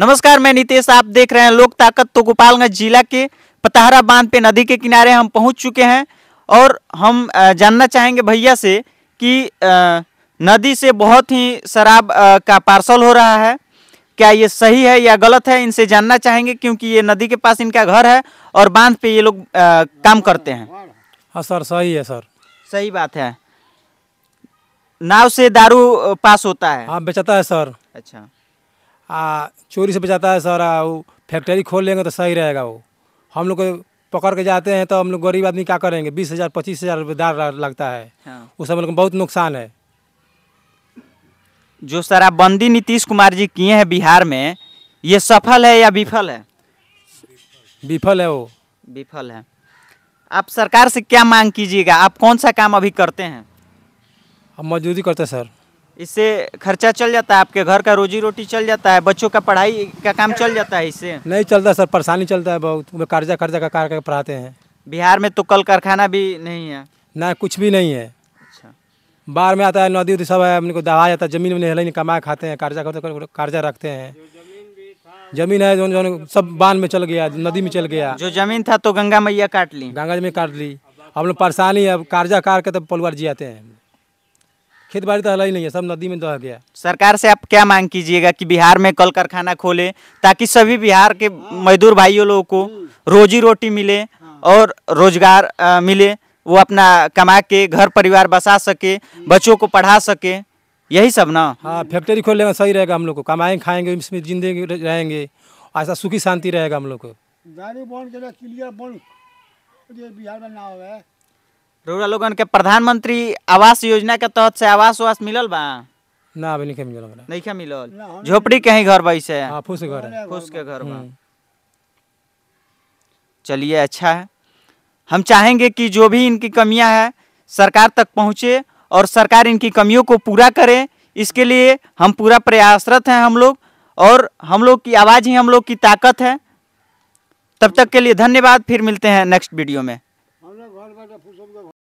नमस्कार मैं नितेश आप देख रहे हैं लोक ताकत तो गोपालगंज जिला के पतहरा बांध पे नदी के किनारे हम पहुंच चुके हैं और हम जानना चाहेंगे भैया से कि नदी से बहुत ही शराब का पार्सल हो रहा है क्या ये सही है या गलत है इनसे जानना चाहेंगे क्योंकि ये नदी के पास इनका घर है और बांध पे ये लोग काम करते हैं हाँ सर सही है सर सही बात है नाव से दारू पास होता है हाँ बेचता है सर अच्छा आ चोरी से बचाता है सर वो फैक्ट्री खोल लेंगे तो सही रहेगा वो हम लोग को पकड़ के जाते हैं तो हम लोग गरीब आदमी क्या करेंगे बीस हज़ार पच्चीस हज़ार रुपये दार लगता है हाँ। उस हम लोग को बहुत नुकसान है जो शराबबंदी नीतीश कुमार जी किए हैं बिहार में ये सफल है या विफल है विफल है वो विफल है आप सरकार से क्या मांग कीजिएगा आप कौन सा काम अभी करते हैं हम मजदूरी करते हैं सर इससे खर्चा चल जाता है आपके घर का रोजी रोटी चल जाता है बच्चों का पढ़ाई का काम चल जाता है इससे नहीं चलता सर परेशानी चलता है बहुत वो कर्जा कर्जा का कार पढ़ाते हैं बिहार में तो कल कारखाना भी नहीं है ना कुछ भी नहीं है अच्छा बाहर में आता है नदी उदी सब है को दहा जाता है जमीन में नहीं कमा खाते हैं कर्जा करते कर्जा रखते हैं जमीन है जो जो सब बांध में चल गया नदी में चल गया जो जमीन था तो गंगा मैया काट ली गंगा जमीन में काट ली हम लोग परेशानी अब कर्जा कार के तब तो परिवार आते हैं खेत बाड़ी तो हला ही नहीं है सब नदी में दह तो गया सरकार से आप क्या मांग कीजिएगा कि बिहार में कल कारखाना खोले ताकि सभी बिहार के मजदूर भाइयों लोगों को रोजी रोटी मिले और रोजगार मिले वो अपना कमा के घर परिवार बसा सके बच्चों को पढ़ा सके यही सब ना हाँ फैक्ट्री खोल लेना सही रहेगा हम लोग को कमाएंगे खाएंगे इसमें जिंदगी रहेंगे ऐसा सुखी शांति रहेगा हम लोग को बिहार में ना हो रूरल लोगन के प्रधानमंत्री आवास योजना के तहत से आवास वास मिलल बा ना अभी नहीं मिलल नहीं क्या मिलल झोपड़ी हाँ, के ही घर बैसे हां फूस घर है फूस के घर बा हम्म। चलिए अच्छा है हम चाहेंगे कि जो भी इनकी कमियां है सरकार तक पहुंचे और सरकार इनकी कमियों को पूरा करे इसके लिए हम पूरा प्रयासरत हैं हम लोग और हम लोग की आवाज़ ही हम लोग की ताकत है तब तक के लिए धन्यवाद फिर मिलते हैं नेक्स्ट वीडियो में